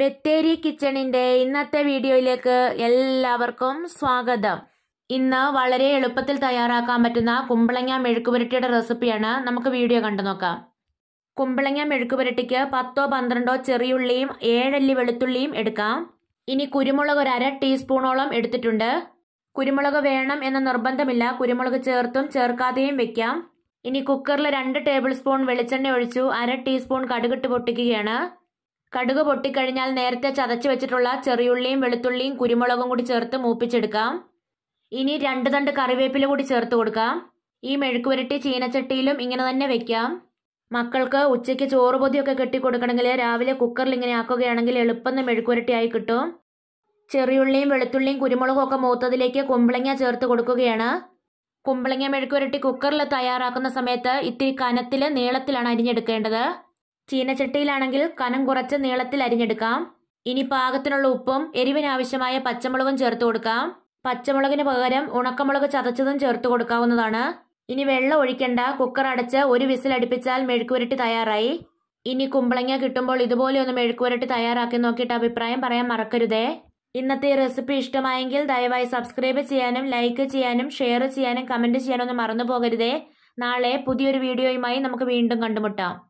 ബത്തേരി കിച്ചണിൻ്റെ ഇന്നത്തെ വീഡിയോയിലേക്ക് എല്ലാവർക്കും സ്വാഗതം ഇന്ന് വളരെ എളുപ്പത്തിൽ തയ്യാറാക്കാൻ പറ്റുന്ന കുമ്പളങ്ങ പുരട്ടിയുടെ റെസിപ്പിയാണ് നമുക്ക് വീഡിയോ കണ്ടു നോക്കാം കുമ്പളങ്ങ മെഴുക്കുപുരട്ടിക്ക് പത്തോ പന്ത്രണ്ടോ ചെറിയുള്ളിയും ഏഴല്ലി വെളുത്തുള്ളിയും എടുക്കാം ഇനി കുരുമുളക് ഒരു അര ടീസ്പൂണോളം എടുത്തിട്ടുണ്ട് കുരുമുളക് വേണം എന്ന നിർബന്ധമില്ല കുരുമുളക് ചേർത്തും ചേർക്കാതെയും വെക്കാം ഇനി കുക്കറിൽ രണ്ട് ടേബിൾ സ്പൂൺ വെളിച്ചെണ്ണ ഒഴിച്ചു അര ടീസ്പൂൺ കടുകിട്ട് പൊട്ടിക്കുകയാണ് കടുക് പൊട്ടിക്കഴിഞ്ഞാൽ നേരത്തെ ചതച്ചു വെച്ചിട്ടുള്ള ചെറിയുള്ളിയും വെളുത്തുള്ളിയും കുരുമുളകും കൂടി ചേർത്ത് മൂപ്പിച്ചെടുക്കാം ഇനി രണ്ട് തണ്ട് കറിവേപ്പില കൂടി ചേർത്ത് കൊടുക്കാം ഈ പുരട്ടി ചീനച്ചട്ടിയിലും ഇങ്ങനെ തന്നെ വെക്കാം മക്കൾക്ക് ഉച്ചയ്ക്ക് ചോറ് പൊതിയൊക്കെ കെട്ടിക്കൊടുക്കണമെങ്കിൽ രാവിലെ കുക്കറിൽ ഇങ്ങനെ ആക്കുകയാണെങ്കിൽ എളുപ്പം പുരട്ടിയായി കിട്ടും ചെറിയുള്ളിയും വെളുത്തുള്ളിയും കുരുമുളകും ഒക്കെ മൂത്തതിലേക്ക് കുമ്പളങ്ങ ചേർത്ത് കൊടുക്കുകയാണ് കുമ്പളങ്ങ പുരട്ടി കുക്കറിൽ തയ്യാറാക്കുന്ന സമയത്ത് ഇത്തിരി കനത്തിൽ നീളത്തിലാണ് അരിഞ്ഞെടുക്കേണ്ടത് ചീനച്ചട്ടിയിലാണെങ്കിൽ കനം കുറച്ച് നീളത്തിൽ അരിഞ്ഞെടുക്കാം ഇനി പാകത്തിനുള്ള ഉപ്പും എരിവിനാവശ്യമായ പച്ചമുളകും ചേർത്ത് കൊടുക്കാം പച്ചമുളകിന് പകരം ഉണക്കമുളക് ചതച്ചതും ചേർത്ത് കൊടുക്കാവുന്നതാണ് ഇനി വെള്ളം ഒഴിക്കേണ്ട കുക്കർ അടച്ച് ഒരു വിസിൽ അടുപ്പിച്ചാൽ മെഴുക്കുപുരട്ടി തയ്യാറായി ഇനി കുമ്പളങ്ങ കിട്ടുമ്പോൾ ഇതുപോലെ ഒന്ന് മെഴുക്കുപുരട്ടി തയ്യാറാക്കി നോക്കിയിട്ട് അഭിപ്രായം പറയാൻ മറക്കരുതേ ഇന്നത്തെ റെസിപ്പി ഇഷ്ടമായെങ്കിൽ ദയവായി സബ്സ്ക്രൈബ് ചെയ്യാനും ലൈക്ക് ചെയ്യാനും ഷെയർ ചെയ്യാനും കമൻറ്റ് ചെയ്യാനും ഒന്നും മറന്നു പോകരുതേ നാളെ പുതിയൊരു വീഡിയോയുമായി നമുക്ക് വീണ്ടും കണ്ടുമുട്ടാം